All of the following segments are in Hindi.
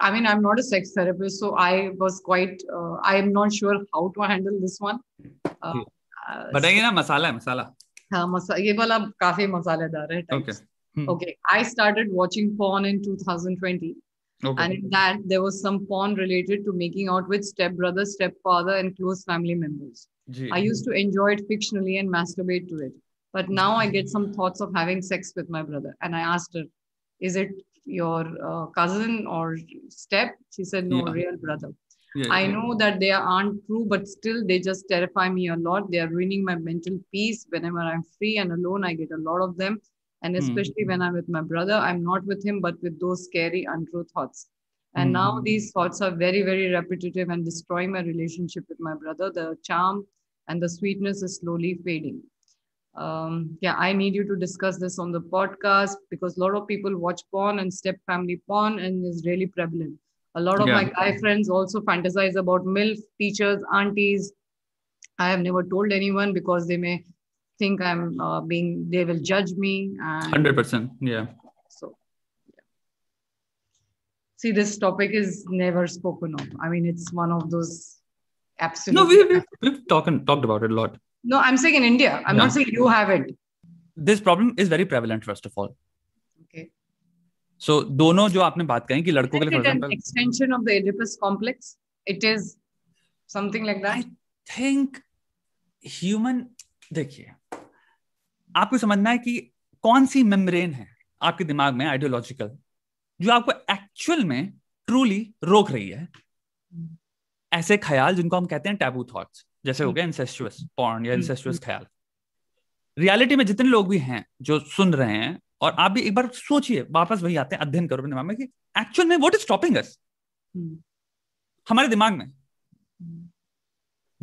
I mean, I'm not a sex therapist, so I was quite. Uh, I am not sure how to handle this one. Uh, बताइए hmm. uh, ना मसाला है मसाला हाँ ये काफी मसालेदार है okay. Hmm. okay I started watching porn in 2020 okay. and in that there was some porn related to making out with stepbrother stepfather and close family members Gee. I used to enjoy it fictionally and masturbate to it but now I get some thoughts of having sex with my brother and I asked her is it your uh, cousin or step she said no yeah. real brother yeah, i yeah. know that they aren't true but still they just terrify me a lot they are ruining my mental peace whenever i'm free and alone i get a lot of them and hmm. especially mm. when i'm with my brother i'm not with him but with those scary untrue thoughts and mm. now hmm. these thoughts are very very repetitive and destroying my relationship with my brother the charm and the sweetness is slowly fading um, yeah, I need you to discuss this on the podcast because a lot of people watch porn and step family porn and is really prevalent. A lot of yeah. my guy friends also fantasize about MILF, teachers, aunties. I have never told anyone because they may think I'm uh, being, they will judge me. Hundred percent, yeah. So, yeah. see, this topic is never spoken of. I mean, it's one of those absolutely. No, we, have we've talked talked about it a lot. No, I'm saying in India. I'm yeah. not saying you haven't. This problem is very prevalent, first of all. Okay. So दोनों जो आपने बात कही कि लड़कों Isn't के लिए an extension of the Oedipus complex. It is something like that. I think human देखिए आपको समझना है कि कौन सी मेम्ब्रेन है आपके दिमाग में आइडियोलॉजिकल जो आपको एक्चुअल में ट्रूली रोक रही है ऐसे ख्याल जिनको हम कहते हैं टैबू थॉट्स जैसे हो गया इंसेस्टुअस पॉर्न या इंसेस्टुअस हम्म, हम्म। ख्याल रियलिटी में जितने लोग भी हैं जो सुन रहे हैं और आप भी एक बार सोचिए वापस वही आते हैं अध्ययन करो अपने दिमाग में कि एक्चुअल में व्हाट इज स्टॉपिंग अस हमारे दिमाग में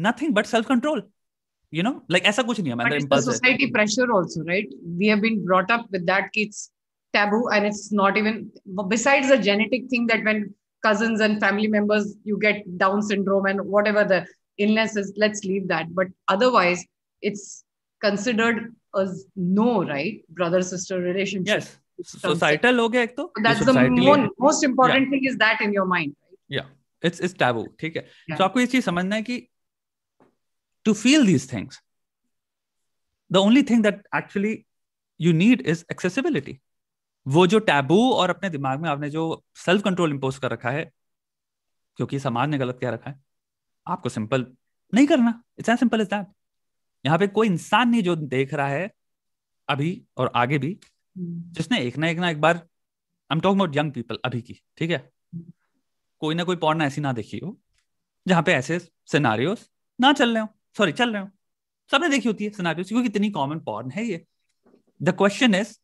nothing but self control you know like ऐसा कुछ नहीं हमारे impulse society pressure also right we have been brought up with that कि it's taboo and it's not even besides a genetic thing that when cousins and family members you get down syndrome and whatever the illnesses let's leave that but otherwise it's considered as no right brother sister relationship yes societal ho gaya ek to so that's the most, most important yeah. thing is that in your mind right? yeah it's it's taboo ठीक है yeah. so aapko ye cheez samajhna hai ki to feel these things the only thing that actually you need is accessibility वो जो टैबू और अपने दिमाग में आपने जो सेल्फ कंट्रोल इम्पोज कर रखा है क्योंकि समाज ने गलत कह रखा है आपको सिंपल नहीं करना it's as simple is that यहाँ पे कोई इंसान नहीं जो देख रहा है अभी और आगे भी hmm. जिसने एक ना एक ना एक बार I am talk about young people अभी की ठीक है hmm. कोई ना कोई पॉर्न ऐसी ना देखी हो जहाँ पे ऐसे सिनारियोस ना चल रहे हो सॉरी चल रहे हो सबने देखी होती है सिनारियोस क्योंकि इतनी कॉमन पॉर्न है ये the question is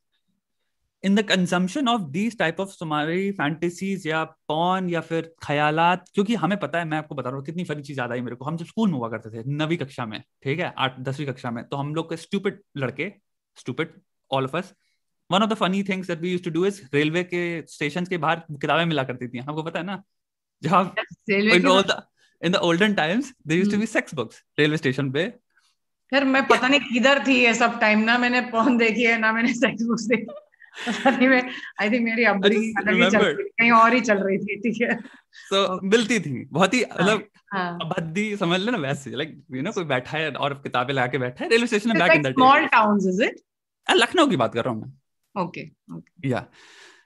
in the consumption of these type of तुम्हारी फैंटेसीज या पॉन या फिर ख्यालात क्योंकि हमें पता है मैं आपको बता रहा हूँ कितनी फनी चीज याद आई मेरे को हम जब स्कूल में हुआ करते थे नवी कक्षा में ठीक है आठ दसवीं कक्षा में तो हम लोग के स्टूपिट लड़के stupid all of us one of the funny things that we use to do is railway के स्टेशन के बाहर किताबें मिला करती थी आपको पता है ना जब in the olden times there use to be sex books railway station पे यार मैं पता नहीं किधर थी ये सब टाइम ना मैंने पॉन देखी है ना मैंने सेक्स बुक्स देखी आई थिंक मेरी कहीं और ही चल रही थी ठीक है सो मिलती थी बहुत ही हाँ, मतलब हाँ। अभद्दी समझ लेना वैसे लाइक यू नो कोई बैठा है और किताबें के बैठा है रेलवे स्टेशन में बैठ in that small towns is it Lucknow की बात कर रहा हूं मैं ओके ओके या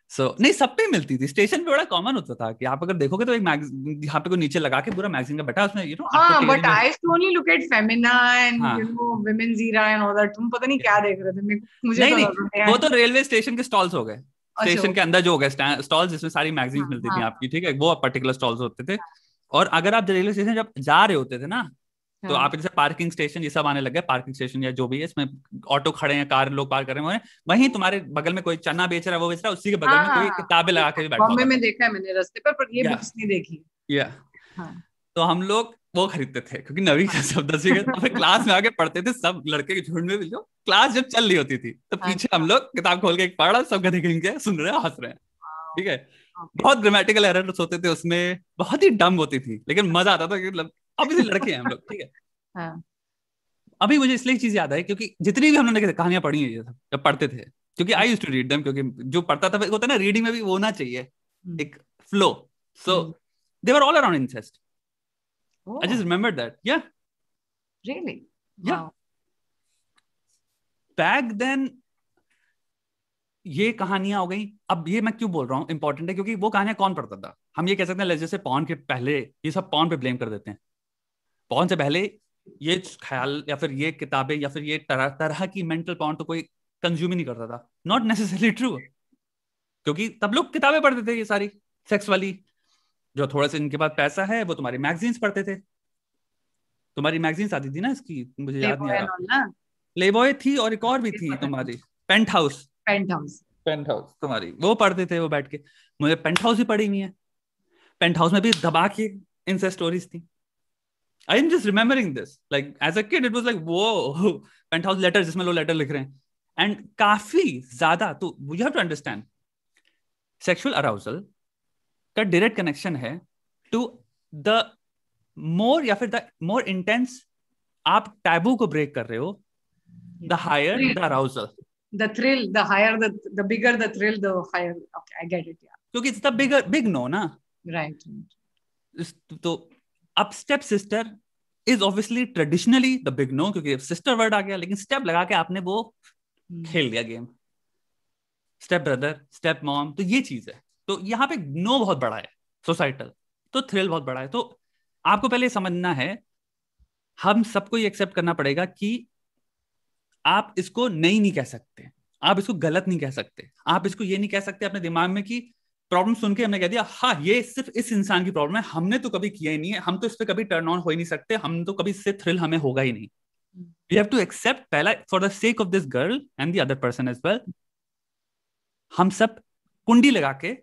सो so, नहीं सब पे मिलती थी स्टेशन पे बड़ा कॉमन होता था कि आप अगर देखोगे तो एक यहाँ पे को नीचे लगा के पूरा मैगजीन का बैठा उसमें you know but I only look at Femina and you know Woman's Era and all that तुम पता नहीं क्या देख रहे थे मुझे नहीं, तो नहीं, वो तो रेलवे स्टेशन के स्टॉल्स हो गए अच्छा, स्टेशन के अंदर जो हो गए स्टॉल्स जिसमें सारी मैगजीन हाँ, मिलती थी हाँ, आपकी हाँ। ठीक है वो पर्टिकुलर स्टॉल्स होते थे और अगर आप रेलवे स्टेशन जब जा रहे होते थे ना हाँ। तो आप जैसे पार्किंग स्टेशन ये सब आने लग गए पार्किंग स्टेशन या जो भी है इसमें ऑटो खड़े हैं कार लोग पार्क कर रहे हैं वहीं तुम्हारे बगल में कोई चना बेच रहा है वो बेच रहा है उसी के बगल में कोई हाँ, किताबें लगा के बैठा बॉम्बे में देखा है मैंने रास्ते पर पर ये बुक्स नहीं देखी या हाँ। तो हम लोग वो खरीदते थे क्योंकि नवी सब दसवीं तो क्लास में आके पढ़ते थे सब लड़के के झुंड में जो क्लास जब चल रही होती थी तो पीछे हम लोग किताब खोल के एक पढ़ रहा सब गधे के सुन रहे हैं हंस रहे हैं ठीक है बहुत ग्रामेटिकल एरर्स होते थे उसमें बहुत ही डम होती थी लेकिन मजा आता था मतलब अभी लड़के हैं हम लोग ठीक है हाँ। अभी मुझे इसलिए चीज याद आई क्योंकि जितनी भी हम लोगों ने कहानियां पढ़ी है जब पढ़ते थे क्योंकि I use to read them क्योंकि जो पढ़ता था होता है ना रीडिंग में भी वो होना चाहिए हम्म। एक flow so they were all around incest I just remember that yeah really yeah back then ये कहानियां हो गई अब ये मैं क्यों बोल रहा हूँ इंपॉर्टेंट है क्योंकि वो कहानियां कौन पढ़ता था हम ये कह सकते हैं जैसे पॉन के पहले ये सब पॉन पे ब्लेम कर देते हैं पॉन से पहले ये ख्याल या फिर ये किताबें या फिर ये तरह तरह की मेंटल पॉन तो कोई कंज्यूम ही नहीं करता था नॉट नेसेसरी ट्रू क्योंकि तब लोग किताबें पढ़ते थे ये सारी सेक्स वाली जो थोड़ा सा इनके पास पैसा है वो तुम्हारी मैगजीन्स पढ़ते थे तुम्हारी मैगजीन्स आती थी ना इसकी मुझे याद नहीं आ रहा बॉय थी और एक और भी थी तुम्हारी Penthouse Penthouse Penthouse तुम्हारी वो पढ़ते थे वो बैठ के मुझे पेंट हाउस ही पढ़ी हुई है पेंट हाउस में भी दबा के इनसे स्टोरीज थी I am just remembering this like as a kid it was like वो पेंट हाउस लेटर जिसमें लोग लेटर लिख रहे हैं एंड काफी ज्यादा तो you have to understand sexual arousal का डायरेक्ट कनेक्शन है टू द मोर या फिर द मोर इंटेंस आप टैबू को ब्रेक कर रहे हो the higher the arousal the thrill the higher the the bigger the thrill the higher okay i get it yeah क्योंकि it's the bigger big no ना राइट तो up step sister is obviously traditionally the big no क्योंकि सिस्टर वर्ड आ गया लेकिन स्टेप लगा के आपने वो hmm. खेल दिया game step brother step mom तो ये चीज है तो यहाँ पे नो बहुत बड़ा है सोसाइटल तो थ्रिल बहुत बड़ा है तो आपको पहले समझना है हम सबको ये एक्सेप्ट करना पड़ेगा कि आप इसको नहीं नहीं कह सकते आप इसको गलत नहीं कह सकते आप इसको ये नहीं कह सकते अपने दिमाग में कि प्रॉब्लम सुन के हमने कह दिया हाँ ये सिर्फ इस इंसान की प्रॉब्लम है हमने तो कभी किया ही नहीं है हम तो इस पर कभी टर्न ऑन हो ही नहीं सकते हम तो कभी इससे थ्रिल हमें होगा ही नहीं वी हैव टू एक्सेप्ट पहला for the sake of this girl and the other person as well हम सब कुंडी लगा के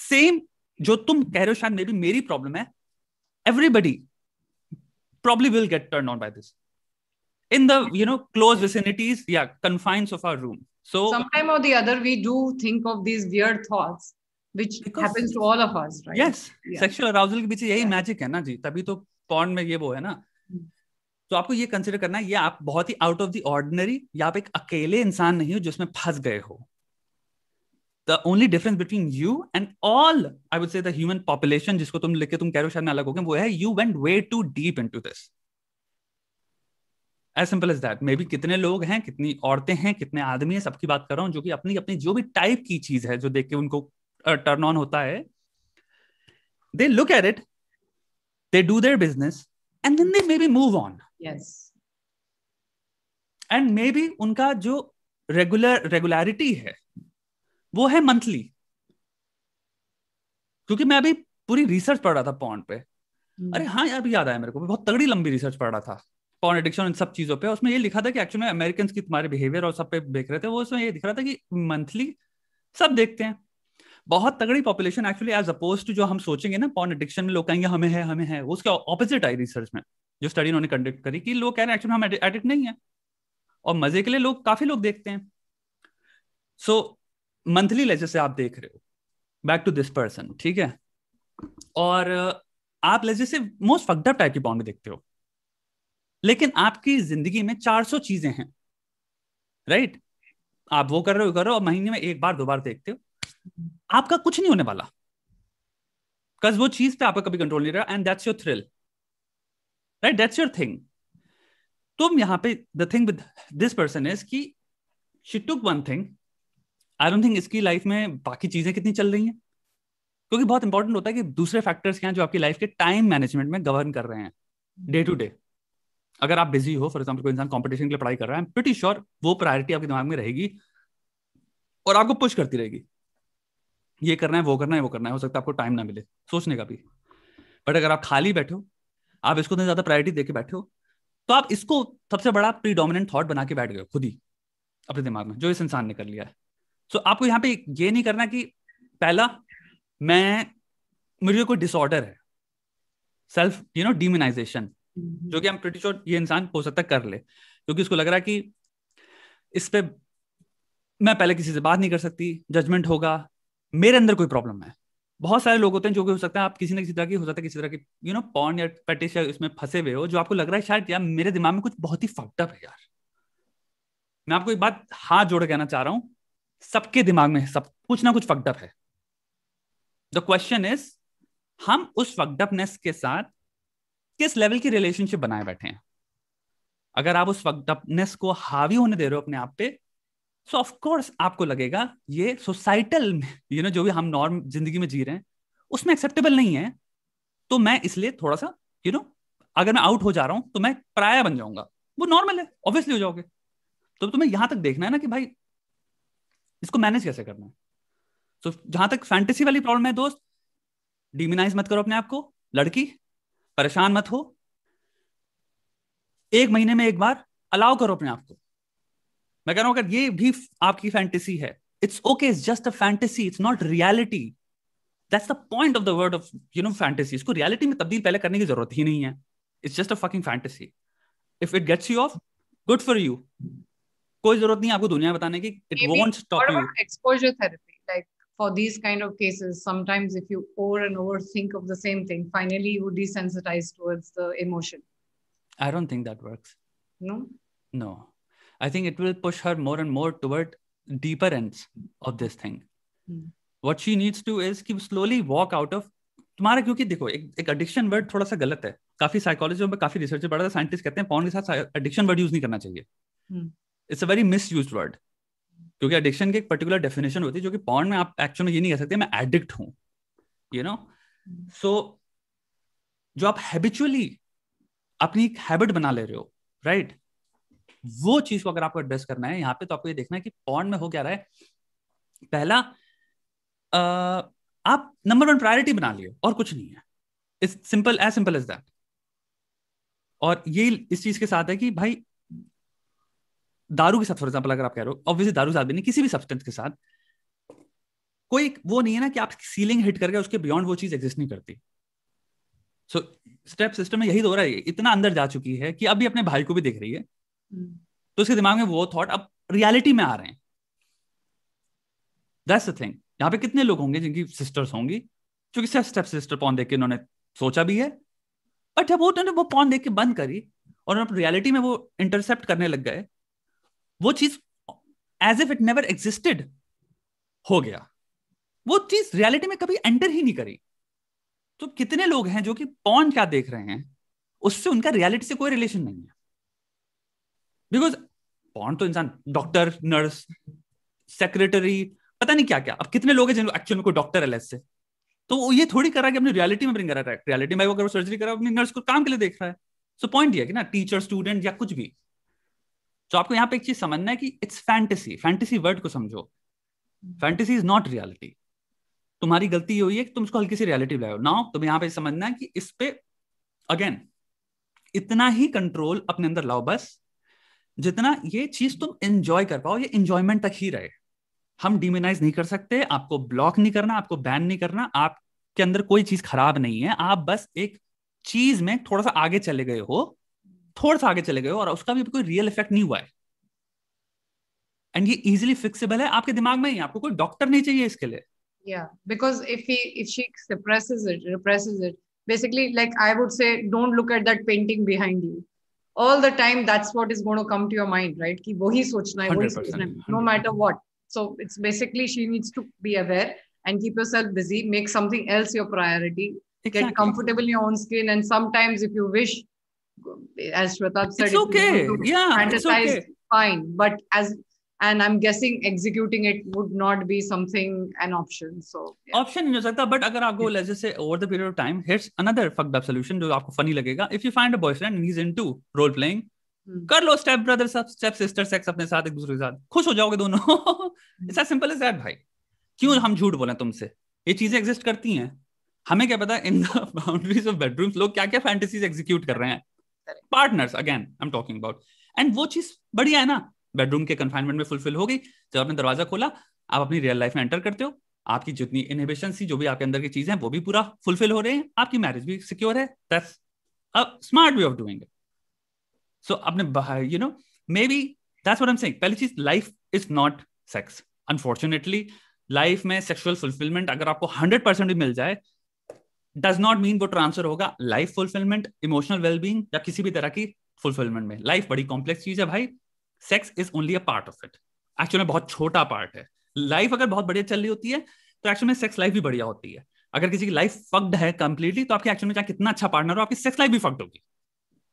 सेम जो तुम कह रहे हो शायद मेरी मेरी प्रॉब्लम है everybody probably will get turn on by this in the you know close vicinities या confines of our room so sometime or the other we do think of these weird thoughts which because, happens to all of us right yes yeah. sexual arousal yeah. magic तो porn hmm. तो आपको ये कंसिडर करना है ये आप बहुत ही आउट ऑफ द ऑर्डिनरी या आप एक अकेले इंसान नहीं हो जिसमें फंस गए हो the only difference between you and all I would say the human population जिसको तुम लिख के तुम कह रहे हो शायद अलग हो गए वो है you went way too deep into this as simple as that maybe कितने लोग हैं कितनी औरतें हैं कितने आदमी हैं सबकी बात कर रहा हूँ जो कि अपनी अपनी जो भी टाइप की चीज है जो देख के उनको टर्न ऑन होता है they look at it they do their business and then they maybe move on and maybe उनका जो रेगुलर रेगुलरिटी है वो है मंथली क्योंकि मैं अभी पूरी रिसर्च पढ़ रहा था पॉन्ड पे hmm. अरे हाँ यार भी याद आया मेरे को बहुत तगड़ी लंबी रिसर्च पढ़ रहा था पॉन एडिक्शन इन सब चीजों पे उसमें ये लिखा था कि एक्चुअली में अमेरिकन की तुम्हारे बिहेवियर और सब पे देख रहे थे वो उसमें ये दिख रहा था कि मंथली सब देखते हैं बहुत तगड़ी population actually as oppose to जो हम सोचेंगे ना पॉन एडिक्शन में लोग कहेंगे हमें है हमें है उसके ऑपोजिट आई रिसर्च में जो स्टडी उन्होंने कंडक्ट करी कि लोग कह रहे हैं एक्चुअली हम एडिक्ट नहीं है और मजे के लिए लोग काफी लोग देखते हैं सो मंथली लेजर से आप देख रहे हो बैक टू दिस पर्सन ठीक है और आप लेजर से मोस्ट फकडअप टाइप की बॉन्ड देखते हो लेकिन आपकी जिंदगी में 400 चीजें हैं राइट right? आप वो कर रहे हो कर रहे हो और महीने में एक बार दो बार देखते हो आपका कुछ नहीं होने वाला बिकॉज वो चीज पे आपका कभी कंट्रोल नहीं रहा and that's your thrill right that's your thing तुम यहां पे the thing with this person is की she took one thing I don't think इसकी लाइफ में बाकी चीजें कितनी चल रही हैं क्योंकि बहुत इंपॉर्टेंट होता है कि दूसरे फैक्टर्स क्या हैं जो आपकी लाइफ के टाइम मैनेजमेंट में गवर्न कर रहे हैं डे टू डे अगर आप बिजी हो फॉर एग्जाम्पल कोई इंसान कॉम्पिटिशन के लिए पढ़ाई कर रहा है प्रिटी श्योर वो प्रायोरिटी आपके दिमाग में रहेगी और आपको पुश करती रहेगी ये करना है वो करना है वो करना है हो सकता है आपको टाइम ना मिले सोचने का भी बट अगर आप खाली बैठे हो आप इसको इतनी ज्यादा प्रायोरिटी देके बैठे हो तो आप इसको सबसे बड़ा प्रीडोमिनेंट थॉट बना के बैठ गए खुद ही अपने दिमाग में जो इस इंसान ने कर लिया है सो आपको यहाँ पे ये नहीं करना कि पहला मैं मुझे कोई डिसऑर्डर है सेल्फ यू नो डिमिनाइजेशन जो कि हम प्रिटी श्योर ये इंसान हो सकता कर ले क्योंकि उसको लग रहा है कि इस पर मैं पहले किसी से बात नहीं कर सकती जजमेंट होगा मेरे अंदर कोई प्रॉब्लम है बहुत सारे लोग होते हैं जो कि हो सकता है आप किसी ना किसी तरह की हो सकता है किसी तरह की यू नो पॉन या पेटिस या इसमें फंसे हुए हो जो आपको लग रहा है शायद यार मेरे दिमाग में कुछ बहुत ही फकटअप है यार मैं आपको एक बात हाथ जोड़ कहना चाह रहा हूं सबके दिमाग में सब कुछ ना कुछ फकटअप है द क्वेश्चन इज हम उस फकडअपनेस के साथ किस लेवल की रिलेशनशिप बनाए बैठे हैं अगर आप उस फकडअपनेस को हावी होने दे रहे हो अपने आप पे सो so ऑफकोर्स आपको लगेगा ये सोसाइटल यू नो जो भी हम नॉर्म जिंदगी में जी रहे हैं उसमें एक्सेप्टेबल नहीं है तो मैं इसलिए थोड़ा सा यू you नो know, अगर मैं आउट हो जा रहा हूं तो मैं पराया बन जाऊंगा वो नॉर्मल है ऑब्वियसली हो जाओगे तो तुम्हें यहां तक देखना है ना कि भाई इसको मैनेज कैसे करना है सो so, जहां तक फैंटेसी वाली प्रॉब्लम है दोस्त डिमिनाइज मत करो अपने आप को लड़की परेशान मत हो एक महीने में एक बार अलाउ करो अपने आप को मैं कह रहा हूं अगर ये भी आपकी फैंटेसी है it's okay it's just a fantasy it's not reality that's the point of the word of you know fantasy इसको रियलिटी में तब्दील पहले करने की जरूरत ही नहीं है it's just a fucking fantasy if it gets you off good for you कोई जरूरत नहीं आपको दुनिया बताने की it won't stop you exposure therapy like for these kind of cases, sometimes if you over and over think of the same thing, finally you desensitize towards the emotion. I don't think that works. No. No. I think it will push her more and more toward deeper ends of this thing. Hmm. What she needs to is keep slowly walk out of तुम्हारा क्योंकि देखो एक एक addiction word थोड़ा सा गलत है काफी साइकोलॉजी में काफी रिसर्च पढ़ा था साइंटिस्ट कहते हैं पॉन के साथ एडिक्शन वर्ड यूज नहीं करना चाहिए it's a very misuse word क्योंकि एडिक्शन की एक पर्टिकुलर डेफिनेशन होती है जो कि पॉन में आप एक्चुअल में ये नहीं कह सकते मैं एडिक्ट हूँ यू नो सो जो आप हैबिचुअली अपनी एक हैबिट बना ले रहे हो राइट right? वो चीज को अगर आपको एड्रेस करना है यहाँ पे तो आपको ये देखना है कि पॉन्ड में हो क्या रहा है पहला आप नंबर वन प्रायोरिटी बना लिए और कुछ नहीं है is simple as simple as that और ये इस चीज के साथ है कि भाई दारू के साथ फॉर एग्जाम्पल अगर आप कह रहे हो ऑब्वियसली दारू साथ भी नहीं किसी भी सब्सटेंस के साथ कोई वो नहीं है ना कि आप सीलिंग हिट करके उसके बियॉन्ड वो चीज एग्जिस्ट नहीं करती सो स्टेप सिस्टम में यही दो रहा है इतना अंदर जा चुकी है कि अभी अपने भाई को भी देख रही है तो उसके दिमाग में वो थॉट अब रियलिटी में आ रहे हैं दैट्स द थिंग यहाँ पे कितने लोग होंगे जिनकी सिस्टर्स होंगी क्योंकि स्टेप सिस्टर पॉन देख के उन्होंने सोचा भी है बट जब उन्होंने वो पॉन देख के बंद करी और उन्होंने रियलिटी में वो इंटरसेप्ट करने लग गए वो चीज as if it never existed हो गया वो चीज रियलिटी में कभी एंटर ही नहीं करी तो कितने लोग हैं जो कि पॉन क्या देख रहे हैं उससे उनका रियलिटी से कोई रिलेशन नहीं है बिकॉज कौन तो इंसान डॉक्टर नर्स सेक्रेटरी पता नहीं क्या क्या अब कितने लोग हैं जिनको एक्चुअल में कोई डॉक्टर है लेस से तो ये थोड़ी कर रहा है कि अपनी रियलिटी में ब्रिंग कर रहा है रियलिटी में वो अगर सर्जरी कर रहा है अपनी नर्स को काम के लिए देख रहा है सो पॉइंट ये है कि ना टीचर स्टूडेंट या कुछ भी तो आपको यहाँ पे एक चीज समझना है कि इट्स फैंटेसी फैंटेसी वर्ड को समझो फैंटेसी इज नॉट रियलिटी तुम्हारी गलती ये हुई है कि तुम उसको हल्की सी रियलिटी लाओ नाउ तुम्हें यहाँ पे समझना है कि इस पे अगेन इतना ही कंट्रोल अपने अंदर लाओ बस जितना ये चीज तुम एंजॉय कर पाओ ये एंजॉयमेंट तक ही रहे हम डिमोनाइज नहीं कर सकते आपको ब्लॉक नहीं करना आपको बैन नहीं करना आपके अंदर कोई चीज खराब नहीं है आप बस एक चीज में थोड़ा सा आगे चले गए हो थोड़ा सा आगे चले गए हो और उसका भी कोई रियल इफेक्ट नहीं हुआ है एंड ये इजिली फिक्सेबल है आपके दिमाग में ही आपको कोई डॉक्टर नहीं चाहिए इसके लिए yeah because if he if she suppresses it represses it basically like i would say don't look at that painting behind you all the time that's what is going to come to your mind right ki wohi sochna hai, wohi sochna hai, no matter what so it's basically she needs to be aware and keep yourself busy make something else your priority exactly. get comfortable in your own skin and sometimes if you wish as Shratab said it's okay yeah it's okay. fine but as and i'm guessing executing it would not be something an option so yeah. option nahi ho sakta but agar aapko yeah. let's just say over the period of time here's another fucked up solution jo aapko funny lagega if you find a boyfriend and he's into role playing hmm. कर लो step brother step sister sex अपने साथ एक दूसरे के साथ खुश हो जाओगे दोनों it's as simple as that भाई क्यों हम झूठ बोले तुमसे ये चीजें एग्जिस्ट करती हैं हमें क्या पता in the boundaries of bedrooms लोग क्या क्या फैंटेसीज एग्जीक्यूट कर रहे हैं partners again I am talking about and वो चीज बढ़िया है ना बेडरूम के कन्फाइनमेंट में फुलफिल हो गई जब आपने दरवाजा खोला आप अपनी रियल लाइफ में एंटर करते हो आपकी जितनी इनहिबिशन थी जो भी आपके अंदर की चीजें हैं वो भी पूरा फुलफिल हो रहे हैं आपकी मैरिज भी सिक्योर है that's a smart way of doing it so अपने बाहर you know maybe that's what I am saying पहली चीज life is not sex unfortunately life में सेक्सुअल फुलफिलमेंट अगर आपको हंड्रेड परसेंट भी मिल जाए डज नॉट मीन वो ट्रांसफर होगा लाइफ फुलफिलमेंट इमोशनल वेलबींग या किसी भी तरह की फुलफिलमेंट में लाइफ बड़ी कॉम्प्लेक्स चीज है भाई sex is only a part of it actual में बहुत छोटा पार्ट है लाइफ अगर बहुत बढ़िया चल रही होती है तो एक्चुअल में सेक्स लाइफ भी बढ़िया होती है अगर किसी की लाइफ फक्ड है कंप्लीटली तो आपके एक्चुअल में चाहे कितना अच्छा पार्टनर हो आपकी सेक्स लाइफ भी फक्ड होगी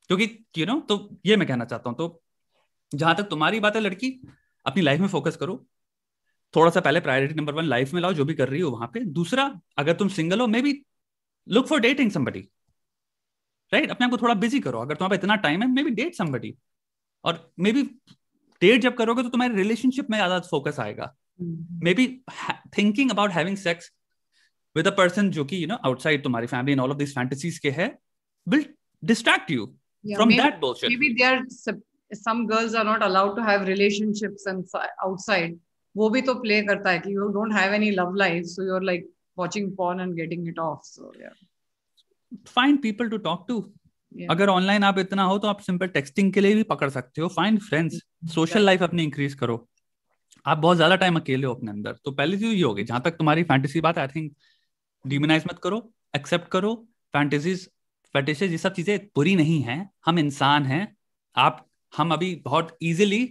क्योंकि यू नो तो ये मैं कहना चाहता हूँ तो जहां तक तुम्हारी बात है लड़की अपनी लाइफ में फोकस करो थोड़ा सा पहले प्रायोरिटी नंबर वन लाइफ में लाओ जो भी कर रही हो वहां पे दूसरा अगर तुम सिंगल हो maybe look for dating somebody right अपने आप को थोड़ा बिजी करो अगर तुम्हारे इतना टाइम है मे बी डेट समबडी और मे बी डेट जब करोगे तो तुम्हारी रिलेशनशिप में ज्यादा फोकस आएगा maybe thinking about having sex with a person जो कि यू नो आउटसाइड तुम्हारी family and all of this fantasies के है will distract you from that bullshit maybe they are some girls are not allowed to have relationships and outside वो भी तो प्ले करता है कि you don't have any love life so you are like watching porn and getting it off सो या find people to talk to अगर ऑनलाइन आप इतना हो तो आप सिंपल टेक्सटिंग के लिए भी पकड़ सकते हो फाइंड फ्रेंड्स सोशल लाइफ अपनी इंक्रीज करो आप बहुत ज्यादा टाइम अकेले हो अपने अंदर तो पहले चीज तो ये होगी जहां तक तुम्हारी फैंटेसी बात आई थिंक डिमिनाइज मत करो एक्सेप्ट करो फैंटेसीज फैटेसीज ये सब चीजें बुरी नहीं है हम इंसान हैं आप हम अभी बहुत इजिली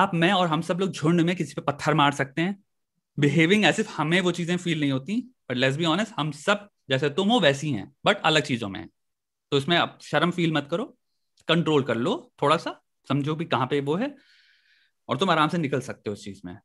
आप मैं और हम सब लोग झुंड में किसी पे पत्थर मार सकते हैं बिहेविंग एज इफ हमें वो चीजें फील नहीं होती बट लेट्स बी ऑनेस्ट हम सब जैसे तुम हो वैसी हैं बट अलग चीजों में तो इसमें आप शर्म फील मत करो कंट्रोल कर लो थोड़ा सा समझो भी कहाँ पे वो है और तुम आराम से निकल सकते हो उस चीज में